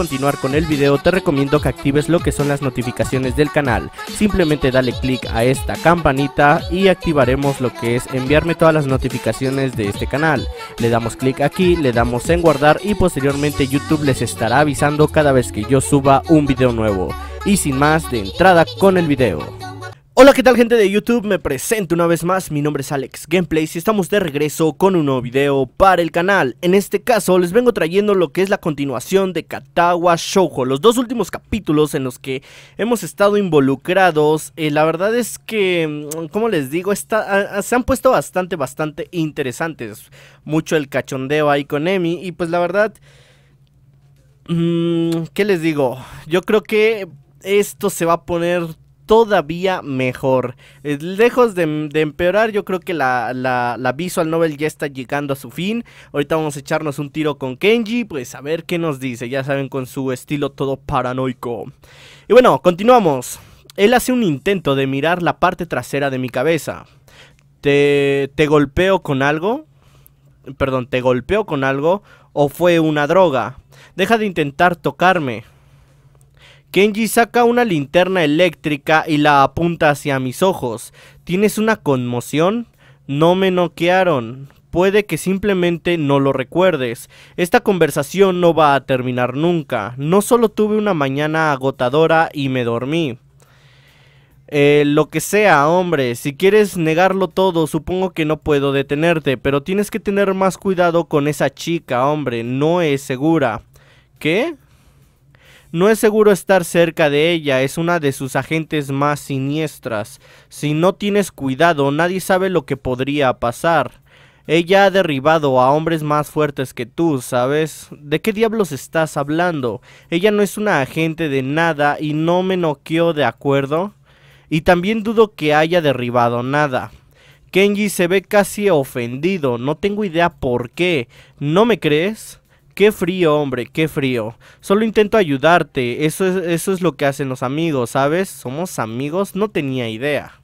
continuar con el video te recomiendo que actives lo que son las notificaciones del canal. Simplemente dale click a esta campanita y activaremos lo que es enviarme todas las notificaciones de este canal. Le damos clic aquí, le damos en guardar y posteriormente YouTube les estará avisando cada vez que yo suba un video nuevo. Y sin más, de entrada con el video. Hola qué tal gente de YouTube, me presento una vez más, mi nombre es Alex Gameplays y estamos de regreso con un nuevo video para el canal En este caso les vengo trayendo lo que es la continuación de Katawa Shoujo, los dos últimos capítulos en los que hemos estado involucrados eh, La verdad es que, mm, como les digo, se han puesto bastante, bastante interesantes Mucho el cachondeo ahí con Emi y pues la verdad... Mm, ¿Qué les digo? Yo creo que esto se va a poner todavía mejor. Eh, lejos de, empeorar, yo creo que la, visual novel ya está llegando a su fin. Ahorita vamos a echarnos un tiro con Kenji, pues a ver qué nos dice, ya saben, con su estilo todo paranoico. Y bueno, continuamos. Él hace un intento de mirar la parte trasera de mi cabeza. ¿Te, te golpeo con algo? Perdón, ¿te golpeo con algo? ¿O fue una droga? Deja de intentar tocarme. Kenji saca una linterna eléctrica y la apunta hacia mis ojos. ¿Tienes una conmoción? No me noquearon. Puede que simplemente no lo recuerdes. Esta conversación no va a terminar nunca. No solo tuve una mañana agotadora y me dormí. Eh, lo que sea, hombre, si quieres negarlo todo, supongo que no puedo detenerte, pero tienes que tener más cuidado con esa chica, hombre, no es segura. ¿Qué? No es seguro estar cerca de ella, es una de sus agentes más siniestras. Si no tienes cuidado, nadie sabe lo que podría pasar. Ella ha derribado a hombres más fuertes que tú, ¿sabes? ¿De qué diablos estás hablando? Ella no es una agente de nada y no me noqueó, ¿de acuerdo? Y también dudo que haya derribado nada. Kenji se ve casi ofendido, no tengo idea por qué. ¿No me crees? Qué frío, hombre, qué frío. Solo intento ayudarte. Eso es, eso es lo que hacen los amigos, ¿sabes? Somos amigos, no tenía idea.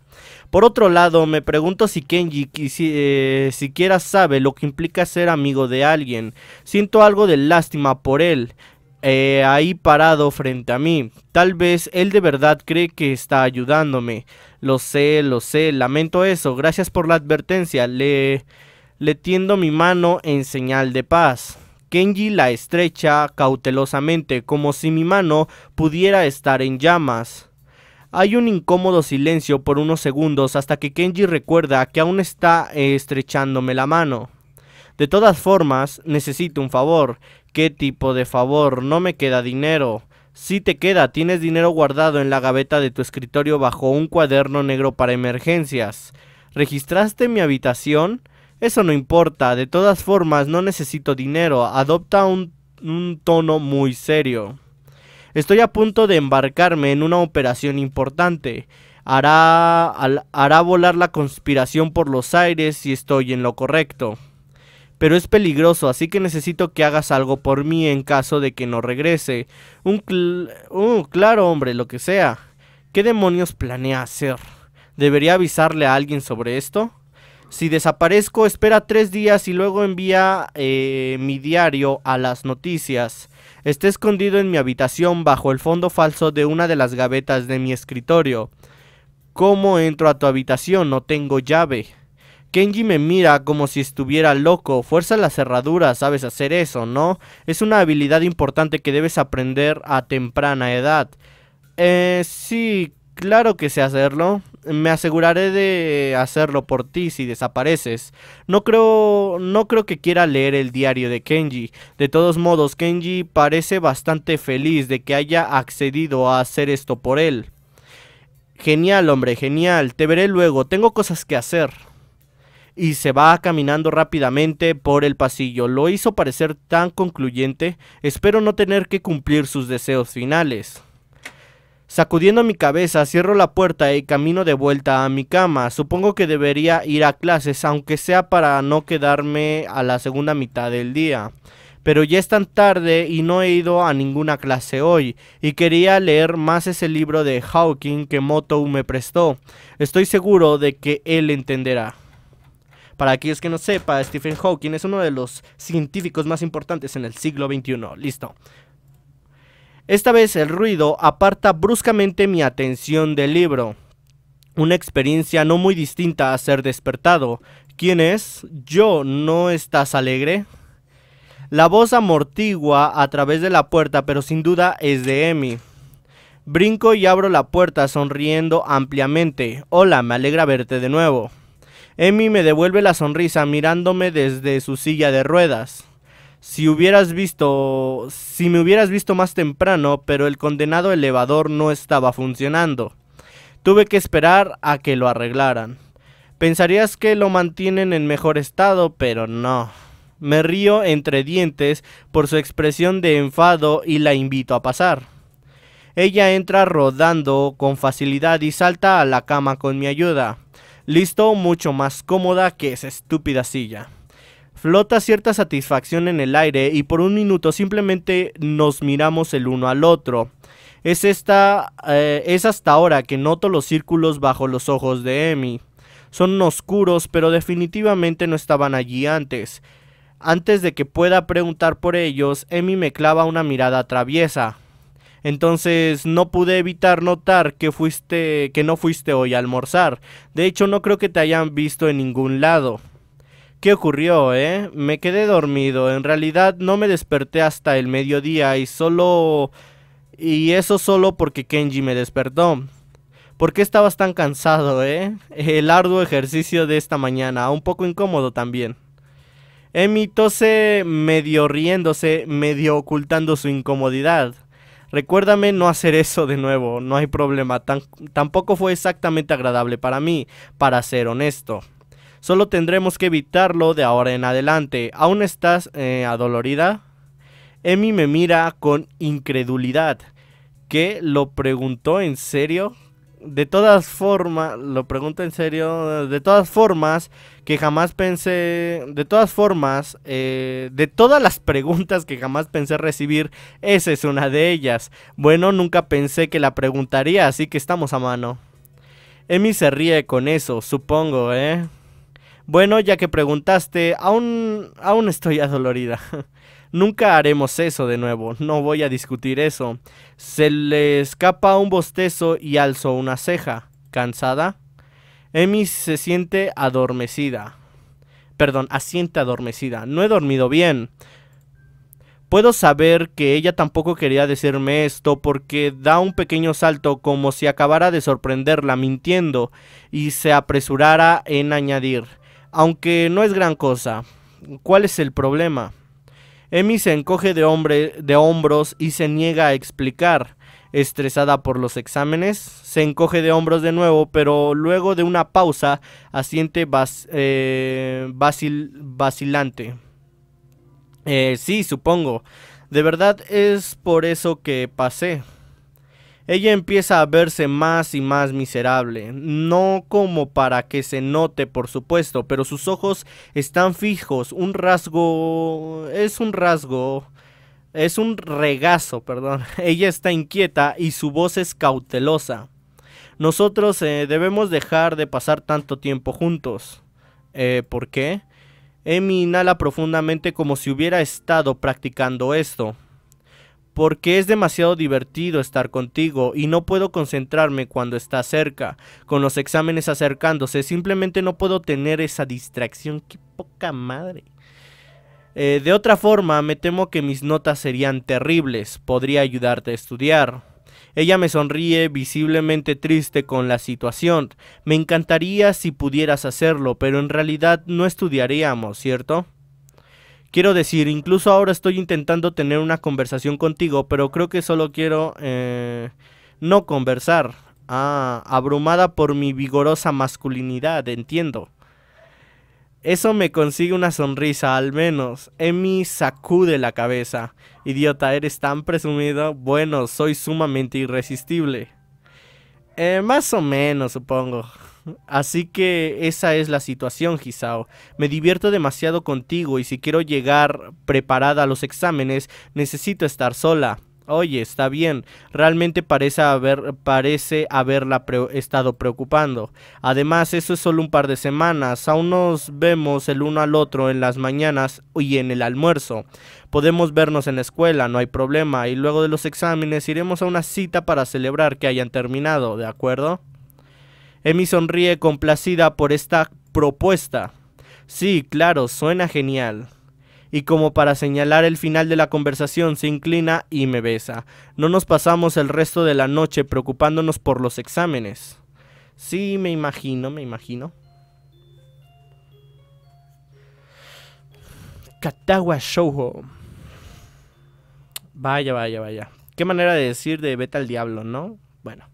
Por otro lado, me pregunto si Kenji si, eh, siquiera sabe lo que implica ser amigo de alguien. Siento algo de lástima por él. Eh, ahí parado frente a mí. Tal vez él de verdad cree que está ayudándome. Lo sé, lo sé, lamento eso. Gracias por la advertencia. Le, le tiendo mi mano en señal de paz. Kenji la estrecha cautelosamente como si mi mano pudiera estar en llamas. Hay un incómodo silencio por unos segundos hasta que Kenji recuerda que aún está eh, estrechándome la mano. De todas formas, necesito un favor. ¿Qué tipo de favor? No me queda dinero. Si te queda, tienes dinero guardado en la gaveta de tu escritorio bajo un cuaderno negro para emergencias. ¿Registraste mi habitación? Eso no importa, de todas formas no necesito dinero, adopta un, tono muy serio. Estoy a punto de embarcarme en una operación importante. Hará, hará volar la conspiración por los aires si estoy en lo correcto. Pero es peligroso, así que necesito que hagas algo por mí en caso de que no regrese. Un uh, claro hombre, lo que sea. ¿Qué demonios planea hacer? ¿Debería avisarle a alguien sobre esto? Si desaparezco, espera tres días y luego envía eh, mi diario a las noticias. Está escondido en mi habitación bajo el fondo falso de una de las gavetas de mi escritorio. ¿Cómo entro a tu habitación? No tengo llave. Kenji me mira como si estuviera loco. Fuerza la cerradura, sabes hacer eso, ¿no? Es una habilidad importante que debes aprender a temprana edad. Eh, sí, claro que sé hacerlo me aseguraré de hacerlo por ti si desapareces. No creo, no creo que quiera leer el diario de Kenji. De todos modos, Kenji parece bastante feliz de que haya accedido a hacer esto por él. Genial, hombre, genial. Te veré luego. Tengo cosas que hacer. Y se va caminando rápidamente por el pasillo. Lo hizo parecer tan concluyente. Espero no tener que cumplir sus deseos finales. Sacudiendo mi cabeza, cierro la puerta y camino de vuelta a mi cama. Supongo que debería ir a clases, aunque sea para no quedarme a la segunda mitad del día. Pero ya es tan tarde y no he ido a ninguna clase hoy, y quería leer más ese libro de Hawking que Moto me prestó. Estoy seguro de que él entenderá. Para aquellos que no sepa, Stephen Hawking es uno de los científicos más importantes en el siglo XXI. Listo. Esta vez el ruido aparta bruscamente mi atención del libro. Una experiencia no muy distinta a ser despertado. ¿Quién es? Yo, ¿no estás alegre? La voz amortigua a través de la puerta, pero sin duda es de Emi. Brinco y abro la puerta sonriendo ampliamente. Hola, me alegra verte de nuevo. Emi me devuelve la sonrisa mirándome desde su silla de ruedas. Si hubieras visto, si me hubieras visto más temprano, pero el condenado elevador no estaba funcionando. Tuve que esperar a que lo arreglaran. Pensarías que lo mantienen en mejor estado, pero no. Me río entre dientes por su expresión de enfado y la invito a pasar. Ella entra rodando con facilidad y salta a la cama con mi ayuda. Listo, mucho más cómoda que esa estúpida silla flota cierta satisfacción en el aire y por un minuto simplemente nos miramos el uno al otro. Es, esta, eh, es hasta ahora que noto los círculos bajo los ojos de Emi. Son oscuros, pero definitivamente no estaban allí antes. Antes de que pueda preguntar por ellos, Emi me clava una mirada traviesa. Entonces no pude evitar notar que fuiste que no fuiste hoy a almorzar. De hecho, no creo que te hayan visto en ningún lado. ¿Qué ocurrió, eh? Me quedé dormido. En realidad no me desperté hasta el mediodía y solo... Y eso solo porque Kenji me despertó. ¿Por qué estabas tan cansado, eh? El arduo ejercicio de esta mañana, un poco incómodo también. Emi medio riéndose, medio ocultando su incomodidad. Recuérdame no hacer eso de nuevo, no hay problema. Tan tampoco fue exactamente agradable para mí, para ser honesto. Solo tendremos que evitarlo de ahora en adelante. ¿Aún estás eh, adolorida? Emi me mira con incredulidad. ¿Qué? ¿Lo preguntó en serio? De todas formas, lo pregunto en serio, de todas formas, que jamás pensé, de todas formas, eh, de todas las preguntas que jamás pensé recibir, esa es una de ellas. Bueno, nunca pensé que la preguntaría, así que estamos a mano. Emi se ríe con eso, supongo, ¿eh? Bueno, ya que preguntaste, aún, aún estoy adolorida. Nunca haremos eso de nuevo, no voy a discutir eso. Se le escapa un bostezo y alzo una ceja. ¿Cansada? Emi se siente adormecida. Perdón, asiente adormecida. No he dormido bien. Puedo saber que ella tampoco quería decirme esto porque da un pequeño salto como si acabara de sorprenderla mintiendo y se apresurara en añadir aunque no es gran cosa. ¿Cuál es el problema? Emi se encoge de, hombros y se niega a explicar. Estresada por los exámenes, se encoge de hombros de nuevo, pero luego de una pausa asiente eh, vacilante. Eh, sí, supongo. De verdad es por eso que pasé ella empieza a verse más y más miserable, no como para que se note por supuesto, pero sus ojos están fijos, un rasgo... es un rasgo... es un regazo, perdón. Ella está inquieta y su voz es cautelosa. Nosotros eh, debemos dejar de pasar tanto tiempo juntos. Eh, ¿Por qué? Emi inhala profundamente como si hubiera estado practicando esto porque es demasiado divertido estar contigo y no puedo concentrarme cuando está cerca. Con los exámenes acercándose, simplemente no puedo tener esa distracción. ¡Qué poca madre! Eh, de otra forma, me temo que mis notas serían terribles. Podría ayudarte a estudiar. Ella me sonríe, visiblemente triste con la situación. Me encantaría si pudieras hacerlo, pero en realidad no estudiaríamos, ¿cierto? Quiero decir, incluso ahora estoy intentando tener una conversación contigo, pero creo que solo quiero eh, no conversar. Ah, abrumada por mi vigorosa masculinidad, entiendo. Eso me consigue una sonrisa, al menos. Emi sacude la cabeza. Idiota, eres tan presumido. Bueno, soy sumamente irresistible. Eh, más o menos, supongo. Así que esa es la situación, Gisao. Me divierto demasiado contigo y si quiero llegar preparada a los exámenes, necesito estar sola. Oye, está bien. Realmente parece, parece haberla estado preocupando. Además, eso es solo un par de semanas. Aún nos vemos el uno al otro en las mañanas y en el almuerzo. Podemos vernos en la escuela, no hay problema. Y luego de los exámenes iremos a una cita para celebrar que hayan terminado, ¿de acuerdo? Emi sonríe complacida por esta propuesta. Sí, claro, suena genial. Y como para señalar el final de la conversación, se inclina y me besa. No nos pasamos el resto de la noche preocupándonos por los exámenes. Sí, me imagino, me imagino. Katawa Shoujo. Vaya, vaya, vaya. Qué manera de decir de vete al diablo, ¿no? Bueno.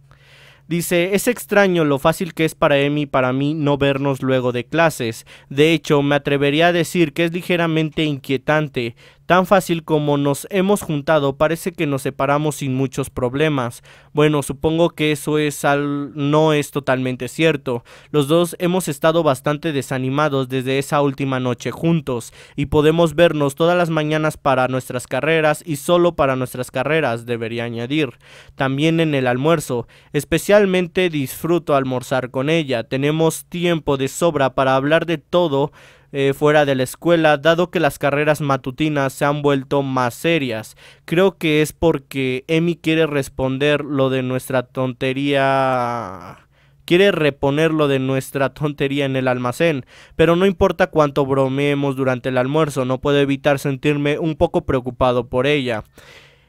Dice, es extraño lo fácil que es para Emi y para mí no vernos luego de clases. De hecho, me atrevería a decir que es ligeramente inquietante. Tan fácil como nos hemos juntado, parece que nos separamos sin muchos problemas. Bueno, supongo que eso es al... no es totalmente cierto. Los dos hemos estado bastante desanimados desde esa última noche juntos y podemos vernos todas las mañanas para nuestras carreras y solo para nuestras carreras, debería añadir. También en el almuerzo, especialmente disfruto almorzar con ella. Tenemos tiempo de sobra para hablar de todo eh, fuera de la escuela, dado que las carreras matutinas se han vuelto más serias. Creo que es porque Emi quiere responder lo de nuestra tontería quiere reponer lo de nuestra tontería en el almacén, pero no importa cuánto bromeemos durante el almuerzo, no puedo evitar sentirme un poco preocupado por ella.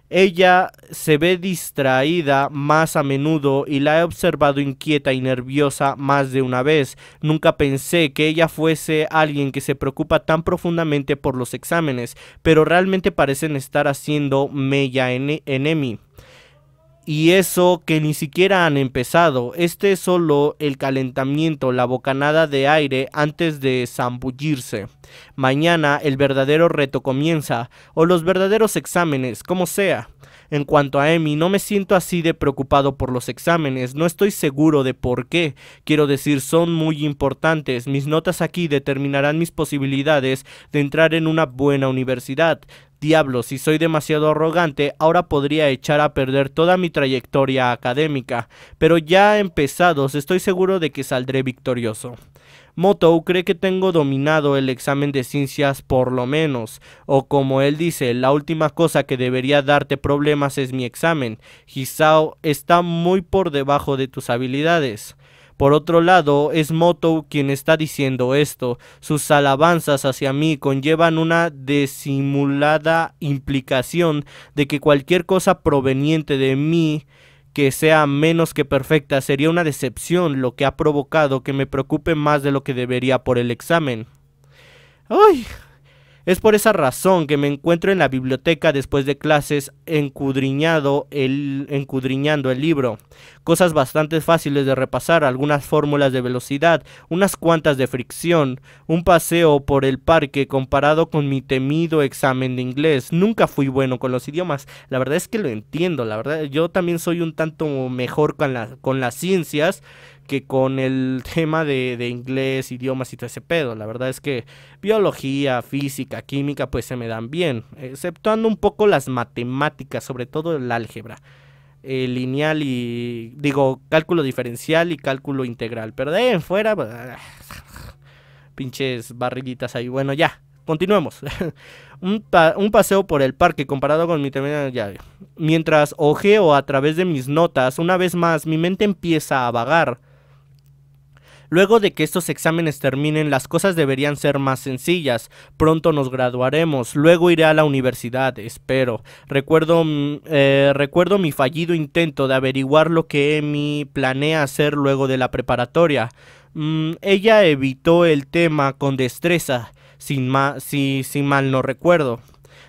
Ella se ve distraída más a menudo y la he observado inquieta y nerviosa más de una vez. Nunca pensé que ella fuese alguien que se preocupa tan profundamente por los exámenes, pero realmente parecen estar haciendo mella en, en y eso que ni siquiera han empezado, este es solo el calentamiento, la bocanada de aire antes de zambullirse. Mañana el verdadero reto comienza, o los verdaderos exámenes, como sea. En cuanto a Emi, no me siento así de preocupado por los exámenes, no estoy seguro de por qué. Quiero decir, son muy importantes. Mis notas aquí determinarán mis posibilidades de entrar en una buena universidad. Diablo, si soy demasiado arrogante, ahora podría echar a perder toda mi trayectoria académica. Pero ya empezados, estoy seguro de que saldré victorioso. Motou cree que tengo dominado el examen de ciencias por lo menos, o como él dice, la última cosa que debería darte problemas es mi examen. Hisao está muy por debajo de tus habilidades. Por otro lado, es Moto quien está diciendo esto. Sus alabanzas hacia mí conllevan una desimulada implicación de que cualquier cosa proveniente de mí que sea menos que perfecta sería una decepción lo que ha provocado que me preocupe más de lo que debería por el examen. ¡Ay! Es por esa razón que me encuentro en la biblioteca después de clases encudriñado el, encudriñando el libro, cosas bastante fáciles de repasar, algunas fórmulas de velocidad, unas cuantas de fricción, un paseo por el parque comparado con mi temido examen de inglés. Nunca fui bueno con los idiomas, la verdad es que lo entiendo, la verdad yo también soy un tanto mejor con, con las ciencias que con el tema de, de, inglés, idiomas y todo ese pedo. La verdad es que biología, física, química, pues se me dan bien, exceptuando un poco las matemáticas, sobre todo el álgebra. Eh, lineal y digo cálculo diferencial y cálculo integral. Pero de en fuera, pues, ah, pinches barrilitas ahí. Bueno, ya, continuemos. un, paseo por el parque comparado con mi terminal Llave. Mientras ojeo a través de mis notas, una vez más mi mente empieza a vagar Luego de que estos exámenes terminen, las cosas deberían ser más sencillas. Pronto nos graduaremos, luego iré a la universidad, espero. Recuerdo, mm, eh, recuerdo mi fallido intento de averiguar lo que Emi planea hacer luego de la preparatoria. Mm, ella evitó el tema con destreza, sin, si mal no recuerdo.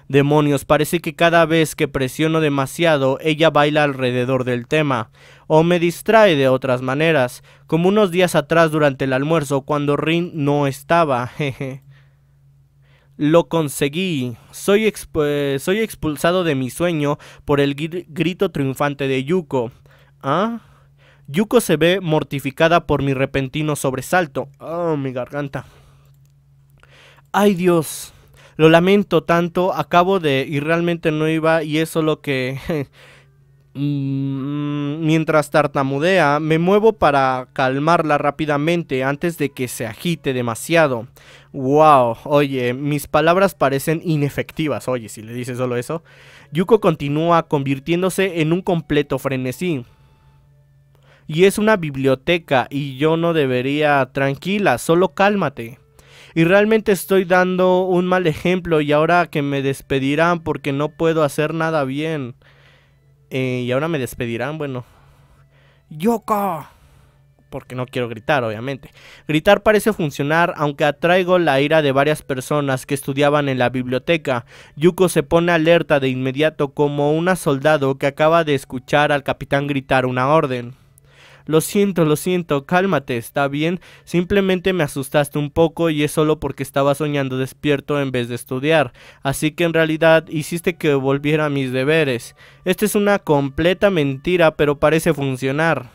Demonios, parece que cada vez que presiono demasiado, ella baila alrededor del tema, o me distrae de otras maneras, como unos días atrás durante el almuerzo cuando Rin no estaba, jeje. Lo conseguí. Eh, soy, expulsado de mi sueño por el grito triunfante de Yuko. ¿Ah? Yuko se ve mortificada por mi repentino sobresalto. Oh, mi garganta. Ay Dios, lo lamento tanto, acabo de y realmente no iba y eso lo que mm, mientras tartamudea, me muevo para calmarla rápidamente antes de que se agite demasiado. Wow, oye, mis palabras parecen inefectivas, oye, si le dices solo eso. Yuko continúa convirtiéndose en un completo frenesí. Y es una biblioteca y yo no debería... Tranquila, solo cálmate. Y realmente estoy dando un mal ejemplo y ahora que me despedirán porque no puedo hacer nada bien. Eh, y ahora me despedirán, bueno. Yoko. Porque no quiero gritar, obviamente. Gritar parece funcionar, aunque atraigo la ira de varias personas que estudiaban en la biblioteca. Yuko se pone alerta de inmediato como un soldado que acaba de escuchar al capitán gritar una orden. Lo siento, lo siento, cálmate, está bien. Simplemente me asustaste un poco y es solo porque estaba soñando despierto en vez de estudiar. Así que en realidad hiciste que volviera a mis deberes. Esta es una completa mentira, pero parece funcionar.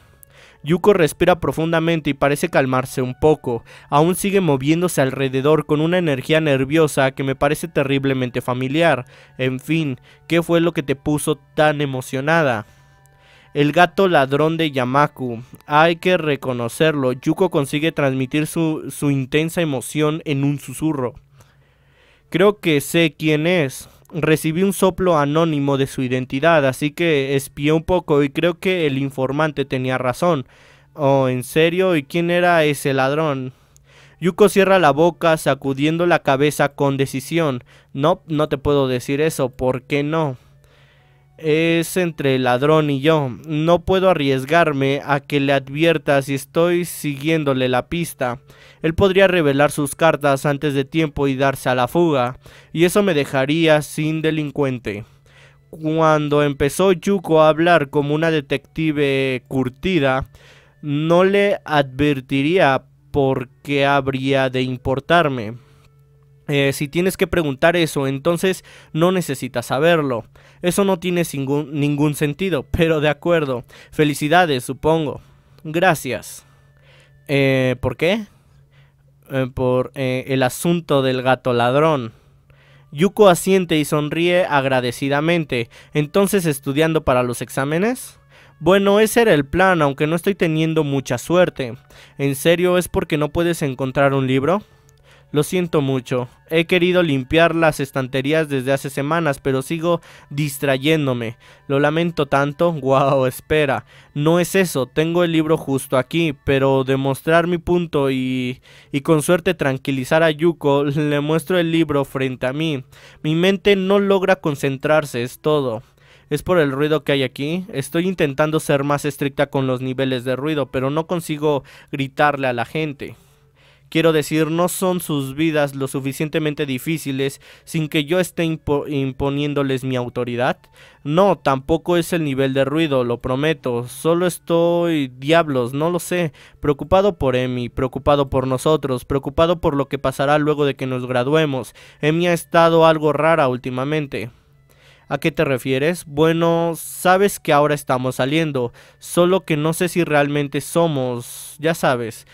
Yuko respira profundamente y parece calmarse un poco. Aún sigue moviéndose alrededor con una energía nerviosa que me parece terriblemente familiar. En fin, ¿qué fue lo que te puso tan emocionada? El gato ladrón de Yamaku. Hay que reconocerlo. Yuko consigue transmitir su, intensa emoción en un susurro. Creo que sé quién es. Recibí un soplo anónimo de su identidad, así que espié un poco y creo que el informante tenía razón. Oh, ¿en serio? ¿Y quién era ese ladrón? Yuko cierra la boca, sacudiendo la cabeza con decisión. No, no te puedo decir eso, ¿por qué no? es entre el ladrón y yo. No puedo arriesgarme a que le advierta si estoy siguiéndole la pista. Él podría revelar sus cartas antes de tiempo y darse a la fuga, y eso me dejaría sin delincuente. Cuando empezó Yuko a hablar como una detective curtida, no le advertiría por qué habría de importarme. Eh, si tienes que preguntar eso, entonces no necesitas saberlo. Eso no tiene ningún, ningún sentido, pero de acuerdo. Felicidades, supongo. Gracias. Eh, ¿Por qué? Eh, por el asunto del gato ladrón. Yuko asiente y sonríe agradecidamente. Entonces, estudiando para los exámenes. Bueno, ese era el plan, aunque no estoy teniendo mucha suerte. ¿En serio es porque no puedes encontrar un libro? Lo siento mucho. He querido limpiar las estanterías desde hace semanas, pero sigo distrayéndome. Lo lamento tanto. Wow, espera. No es eso. Tengo el libro justo aquí, pero demostrar mi punto y y con suerte tranquilizar a Yuko, le muestro el libro frente a mí. Mi mente no logra concentrarse, es todo. Es por el ruido que hay aquí. Estoy intentando ser más estricta con los niveles de ruido, pero no consigo gritarle a la gente. Quiero decir, no son sus vidas lo suficientemente difíciles sin que yo esté imponiéndoles mi autoridad. No, tampoco es el nivel de ruido, lo prometo. Solo estoy, diablos, no lo sé, preocupado por Emi, preocupado por nosotros, preocupado por lo que pasará luego de que nos graduemos. Emi ha estado algo rara últimamente. ¿A qué te refieres? Bueno, sabes que ahora estamos saliendo, solo que no sé si realmente somos, ya sabes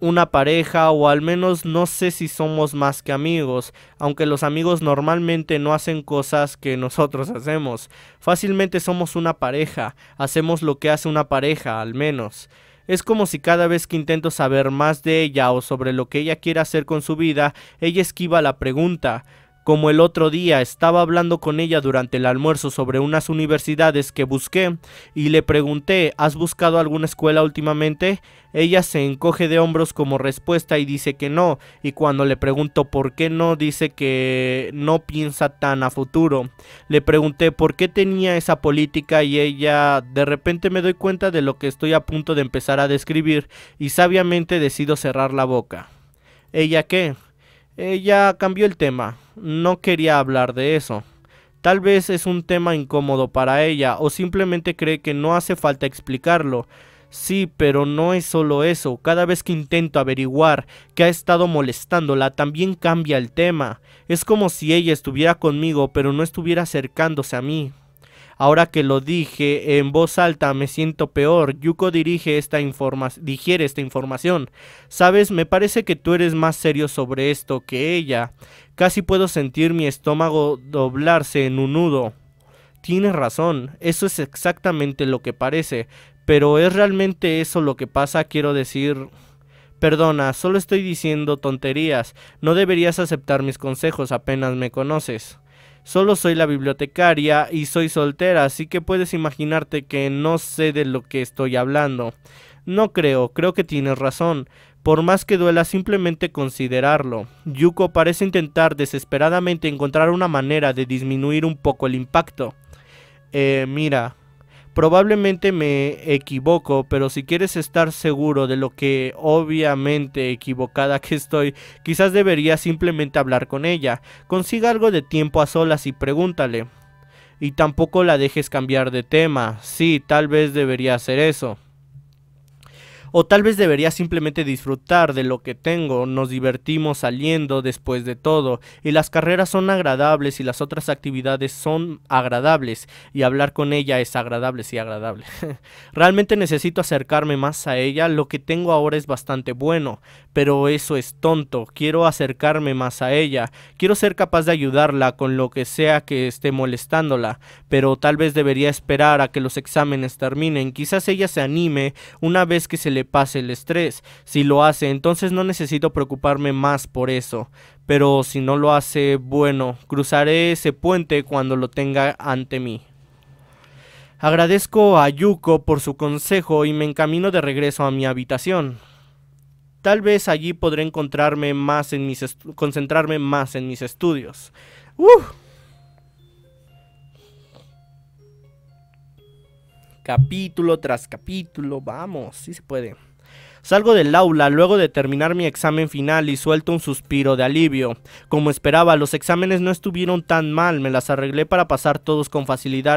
una pareja o al menos no sé si somos más que amigos, aunque los amigos normalmente no hacen cosas que nosotros hacemos. Fácilmente somos una pareja, hacemos lo que hace una pareja al menos. Es como si cada vez que intento saber más de ella o sobre lo que ella quiere hacer con su vida, ella esquiva la pregunta como el otro día estaba hablando con ella durante el almuerzo sobre unas universidades que busqué y le pregunté, ¿has buscado alguna escuela últimamente? Ella se encoge de hombros como respuesta y dice que no, y cuando le pregunto por qué no, dice que no piensa tan a futuro. Le pregunté por qué tenía esa política y ella de repente me doy cuenta de lo que estoy a punto de empezar a describir y sabiamente decido cerrar la boca. ¿Ella qué? Ella cambió el tema no quería hablar de eso. Tal vez es un tema incómodo para ella o simplemente cree que no hace falta explicarlo. Sí, pero no es solo eso. Cada vez que intento averiguar Que ha estado molestándola, también cambia el tema. Es como si ella estuviera conmigo, pero no estuviera acercándose a mí. Ahora que lo dije en voz alta, me siento peor. Yuko dirige esta digiere esta información. Sabes, me parece que tú eres más serio sobre esto que ella. Casi puedo sentir mi estómago doblarse en un nudo. Tienes razón, eso es exactamente lo que parece, pero ¿es realmente eso lo que pasa? Quiero decir... Perdona, solo estoy diciendo tonterías, no deberías aceptar mis consejos, apenas me conoces. Solo soy la bibliotecaria y soy soltera, así que puedes imaginarte que no sé de lo que estoy hablando. No creo, creo que tienes razón. Por más que duela simplemente considerarlo, Yuko parece intentar desesperadamente encontrar una manera de disminuir un poco el impacto. Eh, mira, probablemente me equivoco, pero si quieres estar seguro de lo que obviamente equivocada que estoy, quizás debería simplemente hablar con ella. Consiga algo de tiempo a solas y pregúntale. Y tampoco la dejes cambiar de tema. Sí, tal vez debería hacer eso. O tal vez debería simplemente disfrutar de lo que tengo, nos divertimos saliendo después de todo, y las carreras son agradables y las otras actividades son agradables, y hablar con ella es agradable, sí agradable. Realmente necesito acercarme más a ella, lo que tengo ahora es bastante bueno, pero eso es tonto, quiero acercarme más a ella, quiero ser capaz de ayudarla con lo que sea que esté molestándola, pero tal vez debería esperar a que los exámenes terminen, quizás ella se anime una vez que se le pase el estrés. Si lo hace, entonces no necesito preocuparme más por eso. Pero si no lo hace, bueno, cruzaré ese puente cuando lo tenga ante mí. Agradezco a Yuko por su consejo y me encamino de regreso a mi habitación. Tal vez allí podré encontrarme más en mis concentrarme más en mis estudios. ¡Uh! Capítulo tras capítulo, vamos, si se puede. Salgo del aula luego de terminar mi examen final y suelto un suspiro de alivio. Como esperaba, los exámenes no estuvieron tan mal, me las arreglé para pasar todos con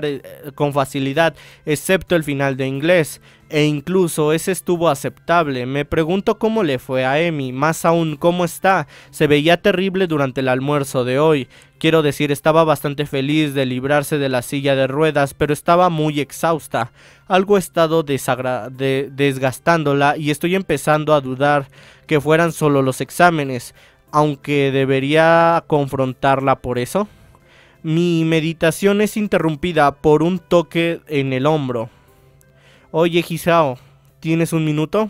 eh, con facilidad excepto el final de inglés e incluso ese estuvo aceptable. Me pregunto cómo le fue a Emi, más aún cómo está. Se veía terrible durante el almuerzo de hoy. Quiero decir, estaba bastante feliz de librarse de la silla de ruedas, pero estaba muy exhausta. Algo ha estado desgastándola y estoy empezando a dudar que fueran solo los exámenes, aunque debería confrontarla por eso. Mi meditación es interrumpida por un toque en el hombro. Oye, Gisao, ¿tienes un minuto?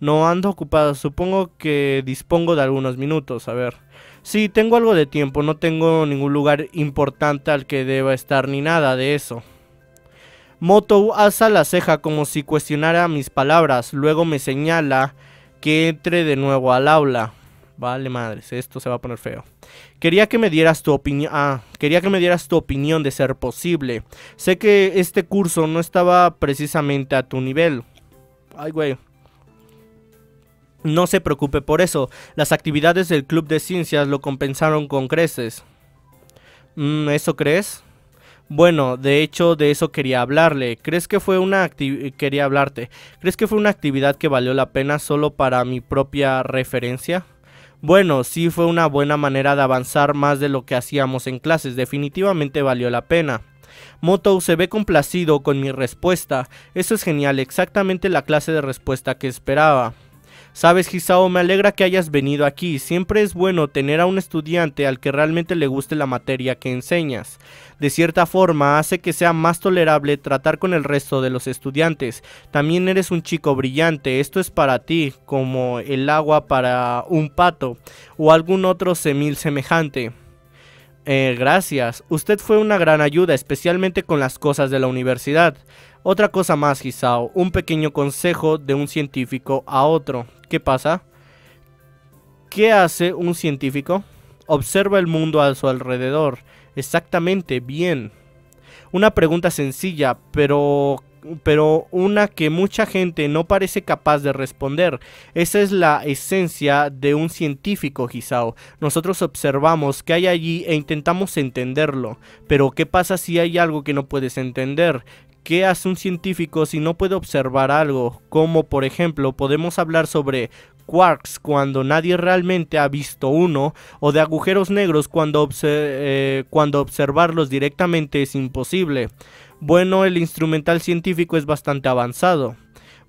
No ando ocupado, supongo que dispongo de algunos minutos, a ver. Sí, tengo algo de tiempo, no tengo ningún lugar importante al que deba estar ni nada de eso. Moto alza la ceja como si cuestionara mis palabras, luego me señala que entre de nuevo al aula vale madres, esto se va a poner feo. Quería que me dieras tu opinión, ah, quería que me dieras tu opinión de ser posible. Sé que este curso no estaba precisamente a tu nivel. Ay, güey. No se preocupe por eso. Las actividades del club de ciencias lo compensaron con creces. Mmm, ¿Eso crees? Bueno, de hecho de eso quería hablarle. ¿Crees que fue una quería hablarte? ¿Crees que fue una actividad que valió la pena solo para mi propia referencia? Bueno, sí fue una buena manera de avanzar más de lo que hacíamos en clases, definitivamente valió la pena. Moto se ve complacido con mi respuesta, eso es genial, exactamente la clase de respuesta que esperaba. Sabes, Hisao, me alegra que hayas venido aquí. Siempre es bueno tener a un estudiante al que realmente le guste la materia que enseñas de cierta forma hace que sea más tolerable tratar con el resto de los estudiantes. También eres un chico brillante, esto es para ti, como el agua para un pato o algún otro semil semejante. Eh, gracias, usted fue una gran ayuda, especialmente con las cosas de la universidad. Otra cosa más, Gisao, un pequeño consejo de un científico a otro. ¿Qué pasa? ¿Qué hace un científico? Observa el mundo a su alrededor exactamente bien? Una pregunta sencilla, pero pero una que mucha gente no parece capaz de responder. Esa es la esencia de un científico, Gisao. Nosotros observamos que hay allí e intentamos entenderlo. Pero ¿qué pasa si hay algo que no puedes entender? ¿Qué hace un científico si no puede observar algo? Como por ejemplo podemos hablar sobre quarks cuando nadie realmente ha visto uno, o de agujeros negros cuando, eh, cuando observarlos directamente es imposible. Bueno, el instrumental científico es bastante avanzado.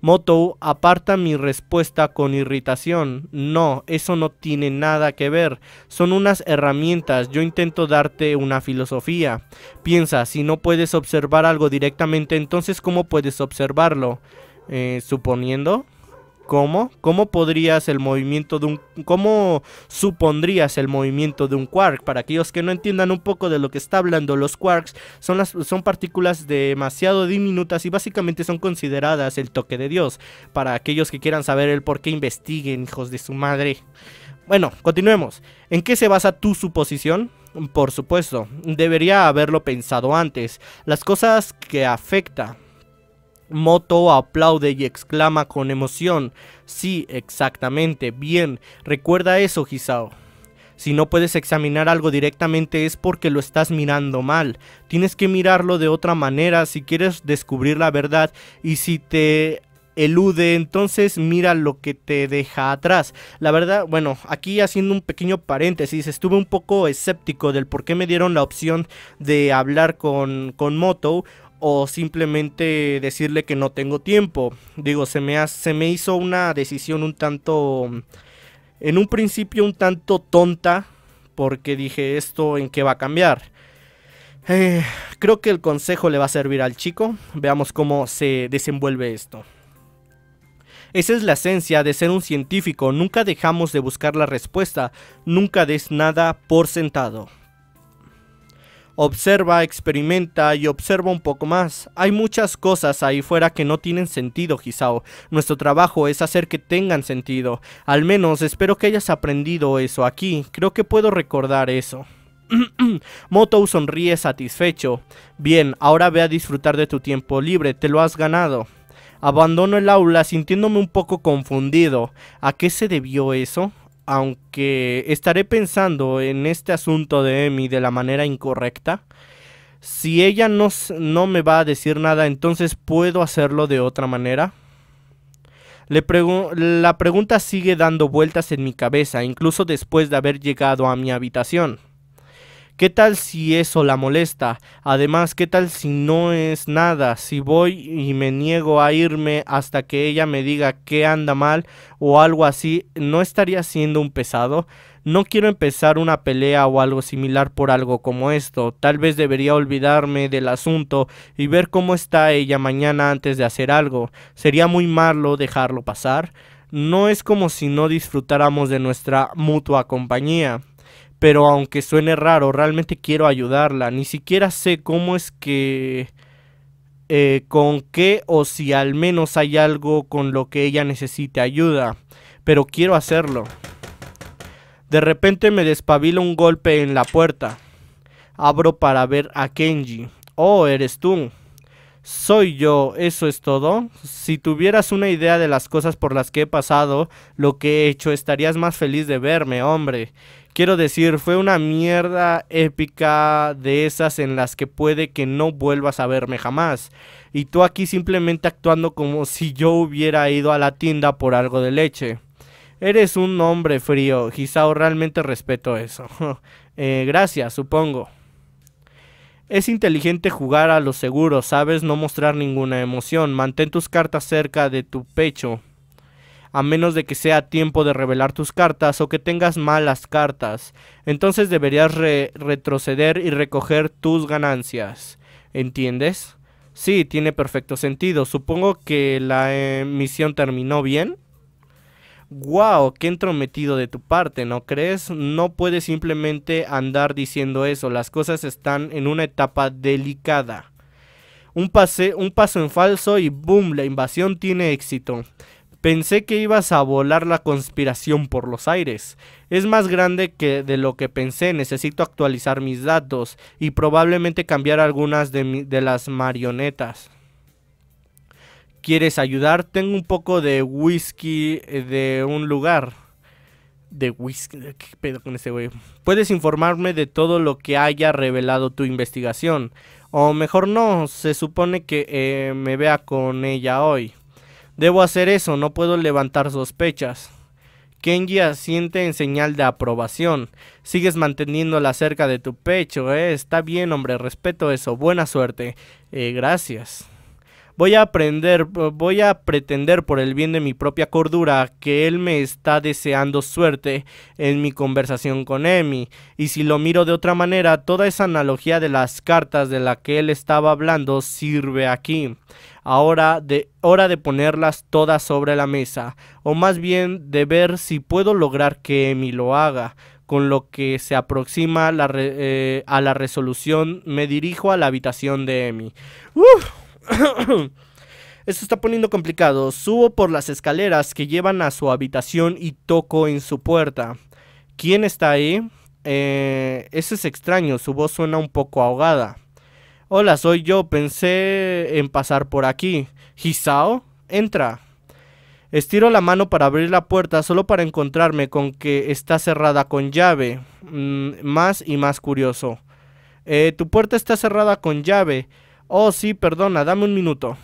Moto aparta mi respuesta con irritación. No, eso no tiene nada que ver. Son unas herramientas. Yo intento darte una filosofía. Piensa, si no puedes observar algo directamente, entonces ¿cómo puedes observarlo? Eh, suponiendo... ¿Cómo? ¿Cómo podrías el movimiento de un... ¿Cómo supondrías el movimiento de un quark? Para aquellos que no entiendan un poco de lo que está hablando, los quarks son, las, son partículas demasiado diminutas y básicamente son consideradas el toque de Dios. Para aquellos que quieran saber el por qué investiguen, hijos de su madre. Bueno, continuemos. ¿En qué se basa tu suposición? Por supuesto, debería haberlo pensado antes. Las cosas que afecta Moto aplaude y exclama con emoción. Sí, exactamente, bien, recuerda eso, Gisao. Si no puedes examinar algo directamente es porque lo estás mirando mal. Tienes que mirarlo de otra manera si quieres descubrir la verdad y si te elude, entonces mira lo que te deja atrás. La verdad, bueno, aquí haciendo un pequeño paréntesis, estuve un poco escéptico del por qué me dieron la opción de hablar con, con Moto o simplemente decirle que no tengo tiempo. Digo, se me, se me hizo una decisión un tanto, en un principio un tanto tonta, porque dije, ¿esto en qué va a cambiar? Eh, creo que el consejo le va a servir al chico. Veamos cómo se desenvuelve esto. Esa es la esencia de ser un científico. Nunca dejamos de buscar la respuesta. Nunca des nada por sentado. Observa, experimenta y observa un poco más. Hay muchas cosas ahí fuera que no tienen sentido, Gisao. Nuestro trabajo es hacer que tengan sentido. Al menos espero que hayas aprendido eso aquí. Creo que puedo recordar eso. Motou sonríe satisfecho. Bien, ahora ve a disfrutar de tu tiempo libre, te lo has ganado. Abandono el aula sintiéndome un poco confundido. ¿A qué se debió eso? aunque estaré pensando en este asunto de Emi de la manera incorrecta, si ella no, me va a decir nada, entonces puedo hacerlo de otra manera. la pregunta sigue dando vueltas en mi cabeza, incluso después de haber llegado a mi habitación. ¿Qué tal si eso la molesta? Además, ¿qué tal si no es nada? Si voy y me niego a irme hasta que ella me diga que anda mal o algo así, ¿no estaría siendo un pesado? No quiero empezar una pelea o algo similar por algo como esto. Tal vez debería olvidarme del asunto y ver cómo está ella mañana antes de hacer algo. Sería muy malo dejarlo pasar. No es como si no disfrutáramos de nuestra mutua compañía pero aunque suene raro, realmente quiero ayudarla. Ni siquiera sé cómo es que... Eh, con qué o si al menos hay algo con lo que ella necesite ayuda, pero quiero hacerlo. De repente me despabila un golpe en la puerta. Abro para ver a Kenji. Oh, eres tú. Soy yo, eso es todo. Si tuvieras una idea de las cosas por las que he pasado, lo que he hecho, estarías más feliz de verme, hombre. Quiero decir, fue una mierda épica de esas en las que puede que no vuelvas a verme jamás. Y tú aquí simplemente actuando como si yo hubiera ido a la tienda por algo de leche. Eres un hombre frío, Gisao, realmente respeto eso. Eh, gracias, supongo. Es inteligente jugar a lo seguro, sabes, no mostrar ninguna emoción. Mantén tus cartas cerca de tu pecho a menos de que sea tiempo de revelar tus cartas o que tengas malas cartas. Entonces deberías retroceder y recoger tus ganancias. ¿Entiendes? Sí, tiene perfecto sentido. Supongo que la eh, misión terminó bien. ¡Guau! Wow, ¡Qué entrometido de tu parte! ¿No crees? No puedes simplemente andar diciendo eso. Las cosas están en una etapa delicada. Un, pase, un paso en falso y ¡boom! La invasión tiene éxito. Pensé que ibas a volar la conspiración por los aires. Es más grande que de lo que pensé. Necesito actualizar mis datos y probablemente cambiar algunas de, las marionetas. ¿Quieres ayudar? Tengo un poco de whisky eh, de un lugar. De whisky. ¿Qué pedo con ese güey? Puedes informarme de todo lo que haya revelado tu investigación. O mejor no, se supone que eh, me vea con ella hoy. Debo hacer eso, no puedo levantar sospechas. Kenji asiente en señal de aprobación. Sigues manteniéndola cerca de tu pecho, ¿eh? Está bien, hombre, respeto eso. Buena suerte. Eh, gracias. Voy a aprender, voy a pretender por el bien de mi propia cordura que él me está deseando suerte en mi conversación con Emi. Y si lo miro de otra manera, toda esa analogía de las cartas de la que él estaba hablando sirve aquí ahora de hora de ponerlas todas sobre la mesa, o más bien de ver si puedo lograr que Emi lo haga. Con lo que se aproxima eh, a la resolución, me dirijo a la habitación de Emi. ¡Uf! Esto está poniendo complicado. Subo por las escaleras que llevan a su habitación y toco en su puerta. ¿Quién está ahí? Eh, eso es extraño, su voz suena un poco ahogada. Hola, soy yo, pensé en pasar por aquí. Hisao, entra. Estiro la mano para abrir la puerta solo para encontrarme con que está cerrada con llave. Mm, más y más curioso. Eh, tu puerta está cerrada con llave. Oh, sí, perdona, dame un minuto.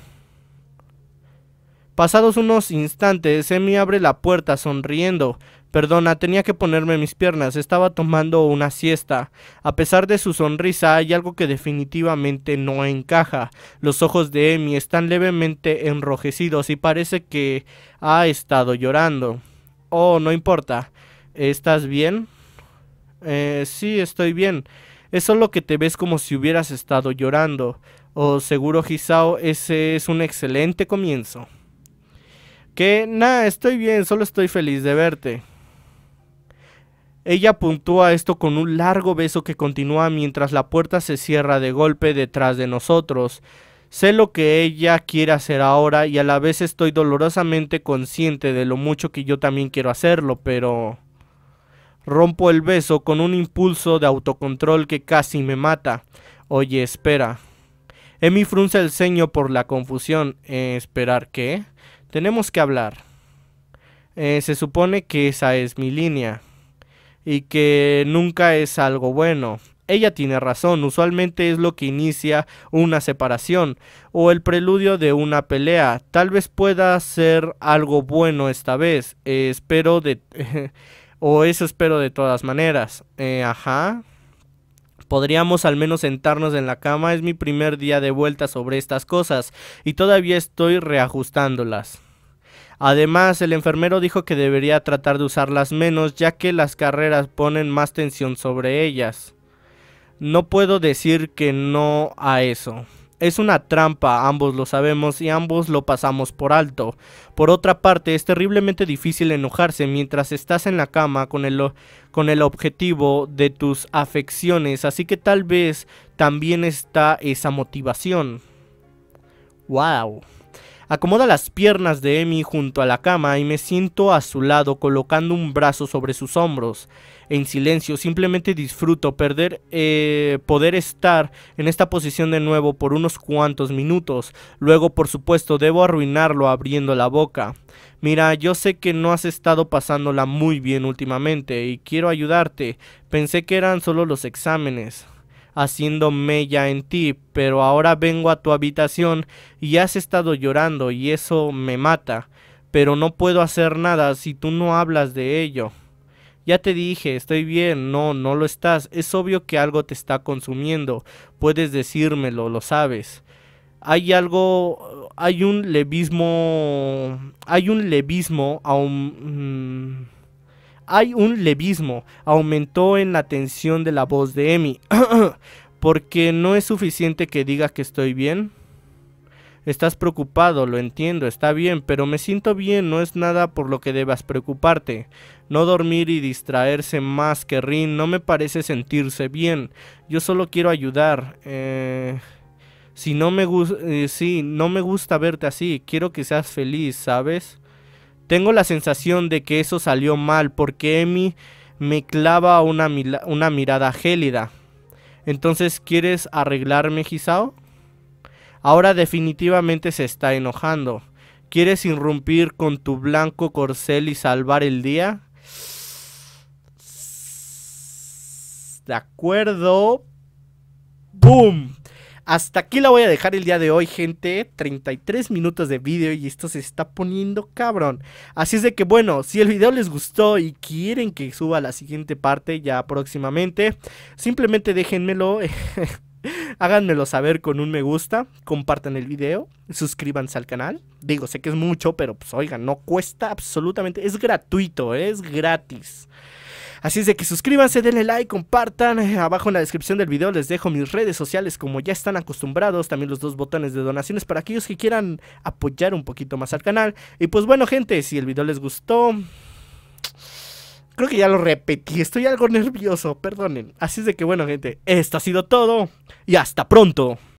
Pasados unos instantes, Emi abre la puerta sonriendo. Perdona, tenía que ponerme mis piernas, estaba tomando una siesta. A pesar de su sonrisa, hay algo que definitivamente no encaja. Los ojos de Emi están levemente enrojecidos y parece que ha estado llorando. Oh, no importa. ¿Estás bien? Eh, sí, estoy bien. Es solo que te ves como si hubieras estado llorando. Oh, seguro, Hisao, ese es un excelente comienzo. Que nada, estoy bien, solo estoy feliz de verte. Ella puntúa esto con un largo beso que continúa mientras la puerta se cierra de golpe detrás de nosotros. Sé lo que ella quiere hacer ahora y a la vez estoy dolorosamente consciente de lo mucho que yo también quiero hacerlo, pero... Rompo el beso con un impulso de autocontrol que casi me mata. Oye, espera. Emi frunce el ceño por la confusión. Eh, ¿Esperar qué? tenemos que hablar. Eh, se supone que esa es mi línea y que nunca es algo bueno. Ella tiene razón, usualmente es lo que inicia una separación o el preludio de una pelea. Tal vez pueda ser algo bueno esta vez, espero de... o eso espero de todas maneras. Eh, ajá. Podríamos al menos sentarnos en la cama, es mi primer día de vuelta sobre estas cosas y todavía estoy reajustándolas. Además, el enfermero dijo que debería tratar de usarlas menos ya que las carreras ponen más tensión sobre ellas. No puedo decir que no a eso. Es una trampa, ambos lo sabemos y ambos lo pasamos por alto. Por otra parte, es terriblemente difícil enojarse mientras estás en la cama con el, con el objetivo de tus afecciones, así que tal vez también está esa motivación. ¡Wow! Acomoda las piernas de Emi junto a la cama y me siento a su lado colocando un brazo sobre sus hombros. En silencio, simplemente disfruto perder, eh, poder estar en esta posición de nuevo por unos cuantos minutos. Luego, por supuesto, debo arruinarlo abriendo la boca. Mira, yo sé que no has estado pasándola muy bien últimamente y quiero ayudarte. Pensé que eran solo los exámenes. Haciéndome ya en ti, pero ahora vengo a tu habitación y has estado llorando y eso me mata, pero no puedo hacer nada si tú no hablas de ello. Ya te dije, estoy bien, no, no lo estás, es obvio que algo te está consumiendo, puedes decírmelo, lo sabes. Hay algo, hay un levismo, hay un levismo a un... Mm, hay un levismo, aumentó en la tensión de la voz de Emi. Porque no es suficiente que diga que estoy bien. Estás preocupado, lo entiendo, está bien, pero me siento bien, no es nada por lo que debas preocuparte. No dormir y distraerse más que Rin no me parece sentirse bien. Yo solo quiero ayudar. Eh, si no me gusta, eh, no me gusta verte así. Quiero que seas feliz, ¿sabes? Tengo la sensación de que eso salió mal porque Emi me clava una, una mirada gélida. Entonces, ¿quieres arreglarme, Gisao? Ahora definitivamente se está enojando. ¿Quieres irrumpir con tu blanco corcel y salvar el día? De acuerdo. ¡Boom! Hasta aquí la voy a dejar el día de hoy, gente. 33 minutos de video y esto se está poniendo cabrón. Así es de que, bueno, si el video les gustó y quieren que suba la siguiente parte ya próximamente, simplemente déjenmelo. Háganmelo saber con un me gusta, compartan el video, suscríbanse al canal. Digo, sé que es mucho, pero pues oigan, no cuesta absolutamente, es gratuito, es gratis. Así es de que suscríbanse, denle like, compartan. Eh, abajo en la descripción del video les dejo mis redes sociales como ya están acostumbrados. También los dos botones de donaciones para aquellos que quieran apoyar un poquito más al canal. Y pues bueno gente, si el video les gustó... Creo que ya lo repetí, estoy algo nervioso, perdonen. Así es de que bueno gente, esto ha sido todo y hasta pronto.